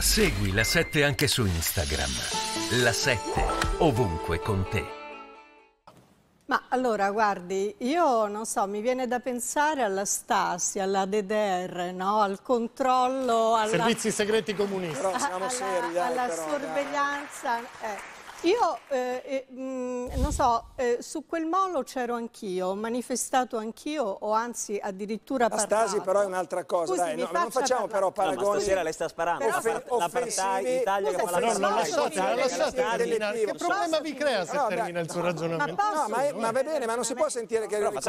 Segui la 7 anche su Instagram. La 7 ovunque con te. Ma allora, guardi, io non so, mi viene da pensare alla Stasi, alla DDR, no? al controllo, alla... Servizi segreti comunisti. Però siamo alla, seri, dai, alla però, sorveglianza. Eh. Io, eh, eh, mh, mm, non so, eh, su quel molo c'ero anch'io, ho manifestato anch'io, o anzi addirittura la parlato. stasi però è un'altra cosa, Scusi, dai, no, non facciamo parlare. però paragoni. No, stasera lei sta sparando, Offe l'apartheid, Italia che fa la No, Non lasciate, lasciate, che problema vi crea se termina il suo ragionamento? Ma va bene, ma non si può sentire che... No, ma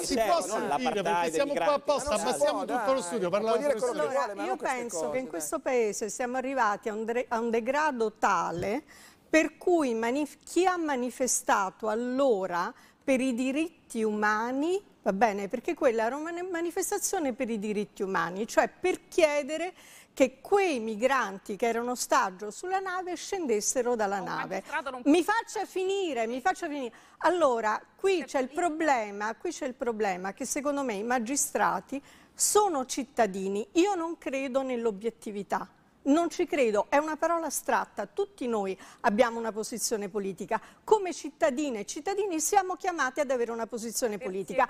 si eh, può sentire, perché siamo qua apposta, abbassiamo tutto lo studio, parliamo di questo. Allora, io penso che in questo paese siamo arrivati a un degrado tale per cui chi ha manifestato allora per i diritti umani, va bene, perché quella era una manifestazione per i diritti umani, cioè per chiedere che quei migranti che erano ostaggio sulla nave scendessero dalla oh, nave. Mi faccia finire, mi faccia finire. Allora, qui c'è il problema, qui c'è il problema che secondo me i magistrati sono cittadini. Io non credo nell'obiettività. Non ci credo, è una parola astratta, tutti noi abbiamo una posizione politica, come cittadine e cittadini siamo chiamati ad avere una posizione politica.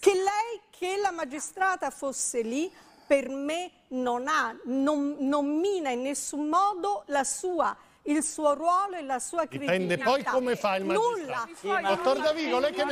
Che lei, che la magistrata fosse lì, per me non, ha, non, non mina in nessun modo la sua il suo ruolo e la sua credibilità. Dipende poi come fa il magistrato. Nulla. Dottor Davigo, lei che ne